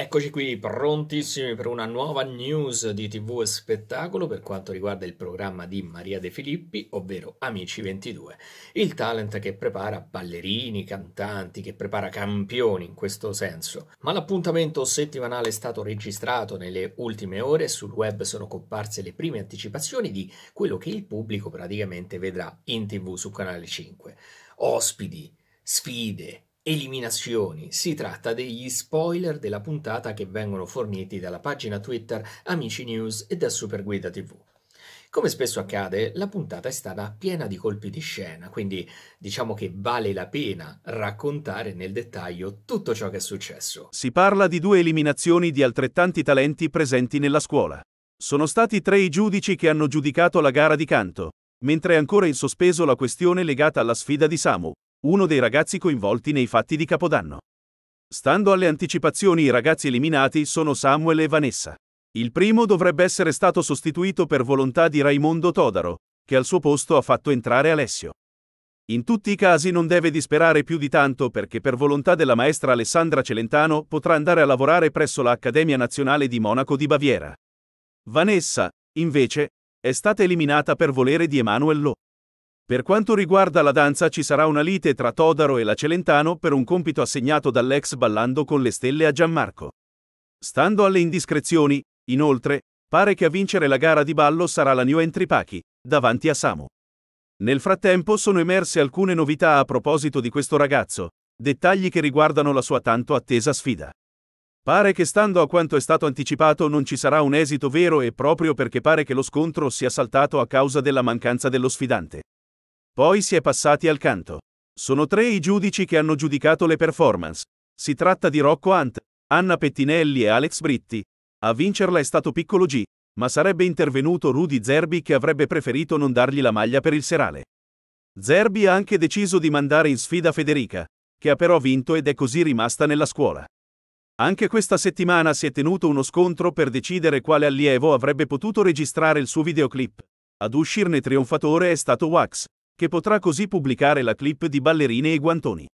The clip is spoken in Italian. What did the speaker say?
Eccoci qui, prontissimi per una nuova news di TV e spettacolo per quanto riguarda il programma di Maria De Filippi, ovvero Amici 22. Il talent che prepara ballerini, cantanti, che prepara campioni in questo senso. Ma l'appuntamento settimanale è stato registrato nelle ultime ore e sul web sono comparse le prime anticipazioni di quello che il pubblico praticamente vedrà in TV su Canale 5. Ospiti, sfide, Eliminazioni. Si tratta degli spoiler della puntata che vengono forniti dalla pagina Twitter Amici News e da Superguida TV. Come spesso accade, la puntata è stata piena di colpi di scena, quindi diciamo che vale la pena raccontare nel dettaglio tutto ciò che è successo. Si parla di due eliminazioni di altrettanti talenti presenti nella scuola. Sono stati tre i giudici che hanno giudicato la gara di canto, mentre è ancora in sospeso la questione legata alla sfida di Samu, uno dei ragazzi coinvolti nei fatti di Capodanno. Stando alle anticipazioni, i ragazzi eliminati sono Samuel e Vanessa. Il primo dovrebbe essere stato sostituito per volontà di Raimondo Todaro, che al suo posto ha fatto entrare Alessio. In tutti i casi non deve disperare più di tanto perché per volontà della maestra Alessandra Celentano potrà andare a lavorare presso l'Accademia Nazionale di Monaco di Baviera. Vanessa, invece, è stata eliminata per volere di Emanuel Lo. Per quanto riguarda la danza ci sarà una lite tra Todaro e la Celentano per un compito assegnato dall'ex ballando con le stelle a Gianmarco. Stando alle indiscrezioni, inoltre, pare che a vincere la gara di ballo sarà la New Entry Paki, davanti a Samu. Nel frattempo sono emerse alcune novità a proposito di questo ragazzo, dettagli che riguardano la sua tanto attesa sfida. Pare che stando a quanto è stato anticipato non ci sarà un esito vero e proprio perché pare che lo scontro sia saltato a causa della mancanza dello sfidante. Poi si è passati al canto. Sono tre i giudici che hanno giudicato le performance. Si tratta di Rocco Hunt, Anna Pettinelli e Alex Britti. A vincerla è stato Piccolo G, ma sarebbe intervenuto Rudy Zerbi che avrebbe preferito non dargli la maglia per il serale. Zerbi ha anche deciso di mandare in sfida Federica, che ha però vinto ed è così rimasta nella scuola. Anche questa settimana si è tenuto uno scontro per decidere quale allievo avrebbe potuto registrare il suo videoclip. Ad uscirne trionfatore è stato Wax, che potrà così pubblicare la clip di ballerine e guantoni.